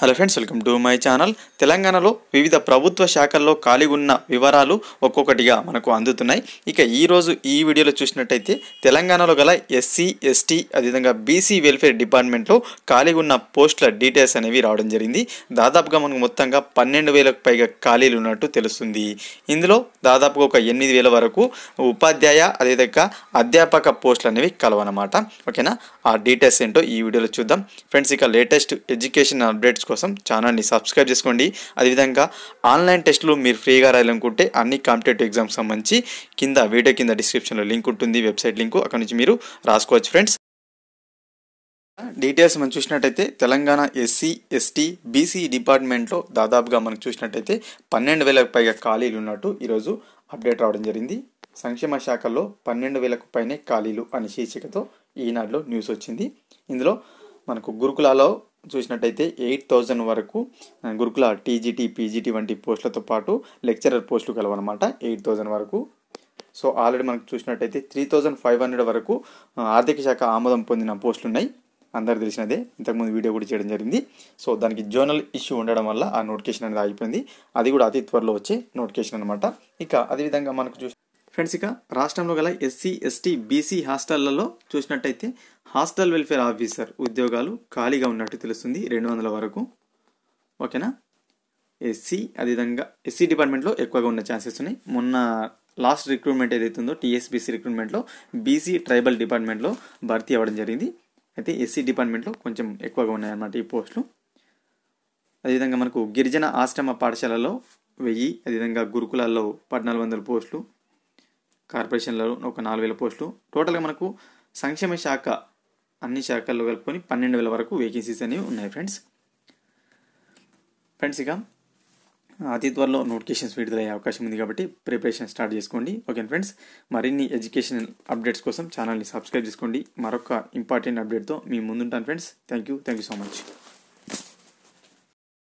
hello friends welcome to my channel తెలంగాణలో వివిధ ప్రభుత్వ శాఖల్లో ఖాళీ ఉన్న వివరాలు ఒక్కొక్కటిగా మనకు అందుతున్నాయి ఇక ఈరోజు ఈ వీడియోలో చూసినట్టయితే తెలంగాణలో గల ఎస్సీ ఎస్టీ అదేవిధంగా బీసీ వెల్ఫేర్ డిపార్ట్మెంట్లో ఖాళీ ఉన్న పోస్టుల డీటెయిల్స్ అనేవి రావడం జరిగింది దాదాపుగా మనకు మొత్తంగా పన్నెండు వేలకు పైగా ఖాళీలు ఉన్నట్టు తెలుస్తుంది ఇందులో దాదాపుగా ఒక ఎనిమిది వేల వరకు ఉపాధ్యాయ అదేవిధంగా అధ్యాపక పోస్టులు అనేవి కలవన్నమాట ఓకేనా ఆ డీటెయిల్స్ ఏంటో ఈ వీడియోలో చూద్దాం ఫ్రెండ్స్ ఇక లేటెస్ట్ ఎడ్యుకేషన్ అప్డేట్స్ కోసం ఛానల్ని సబ్స్క్రైబ్ చేసుకోండి అదేవిధంగా ఆన్లైన్ టెస్టులు మీరు ఫ్రీగా రాయాలనుకుంటే అన్ని కాంపిటేటివ్ ఎగ్జామ్స్ సంబంధించి కింద వీడియో కింద డిస్క్రిప్షన్లో లింక్ ఉంటుంది వెబ్సైట్ లింక్ అక్కడ నుంచి మీరు రాసుకోవచ్చు ఫ్రెండ్స్ డీటెయిల్స్ మనం చూసినట్టయితే తెలంగాణ ఎస్సీ ఎస్టీ బీసీ డిపార్ట్మెంట్లో దాదాపుగా మనకు చూసినట్టయితే పన్నెండు వేలకు పైగా ఖాళీలు ఉన్నట్టు ఈరోజు అప్డేట్ రావడం జరిగింది సంక్షేమ శాఖలో పన్నెండు వేలకు పైనే ఖాళీలు అనే శీర్షికతో ఈనాడులో న్యూస్ వచ్చింది ఇందులో మనకు గురుకులాలో చూసినట్టయితే ఎయిట్ థౌజండ్ వరకు గురుకుల టీజీటీ పీజీటీ వంటి పోస్టులతో పాటు లెక్చరర్ పోస్టులు కలవన్నమాట ఎయిట్ థౌజండ్ వరకు సో ఆల్రెడీ మనకు చూసినట్టయితే త్రీ థౌజండ్ ఫైవ్ హండ్రెడ్ వరకు ఆర్థిక శాఖ ఆమోదం పొందిన పోస్టులు ఉన్నాయి అందరు తెలిసినదే ఇంతకుముందు వీడియో కూడా చేయడం జరిగింది సో దానికి జోనల్ ఇష్యూ ఉండడం వల్ల ఆ నోటిఫికేషన్ అనేది ఆగిపోయింది అది కూడా అతి త్వరలో వచ్చే నోటిఫికేషన్ అనమాట ఇక అదేవిధంగా మనకు చూసి ఫ్రెండ్స్ ఇక రాష్ట్రంలో గల ఎస్సీ ఎస్టీ బీసీ హాస్టళ్లలో చూసినట్టయితే హాస్టల్ వెల్ఫేర్ ఆఫీసర్ ఉద్యోగాలు ఖాళీగా ఉన్నట్టు తెలుస్తుంది రెండు వందల వరకు ఓకేనా ఎస్సీ అదేవిధంగా ఎస్సీ డిపార్ట్మెంట్లో ఎక్కువగా ఉన్న ఛాన్సెస్ ఉన్నాయి మొన్న లాస్ట్ రిక్రూట్మెంట్ ఏదైతే ఉందో టీఎస్బీసీ రిక్రూట్మెంట్లో బీసీ ట్రైబల్ డిపార్ట్మెంట్లో భర్తీ అవ్వడం జరిగింది అయితే ఎస్సీ డిపార్ట్మెంట్లో కొంచెం ఎక్కువగా ఉన్నాయన్నమాట ఈ పోస్టులు అదేవిధంగా మనకు గిరిజన ఆశ్రమ పాఠశాలలో వెయ్యి అదేవిధంగా గురుకులాల్లో పద్నాలుగు వందల పోస్టులు కార్పొరేషన్లో ఒక నాలుగు వేల పోస్టులు టోటల్గా మనకు సంక్షేమ శాఖ అన్ని శాఖల్లో కలుపుకొని పన్నెండు వేల వరకు వేకెన్సీస్ అనేవి ఉన్నాయి ఫ్రెండ్స్ ఫ్రెండ్స్ ఇక అతి త్వరలో నోటిఫికేషన్స్ విడుదలయ్యే అవకాశం ఉంది కాబట్టి ప్రిపరేషన్ స్టార్ట్ చేసుకోండి ఓకే ఫ్రెండ్స్ మరిన్ని ఎడ్యుకేషనల్ అప్డేట్స్ కోసం ఛానల్ని సబ్స్క్రైబ్ చేసుకోండి మరొక ఇంపార్టెంట్ అప్డేట్తో మీ ముందుంటాను friends thank you thank you so much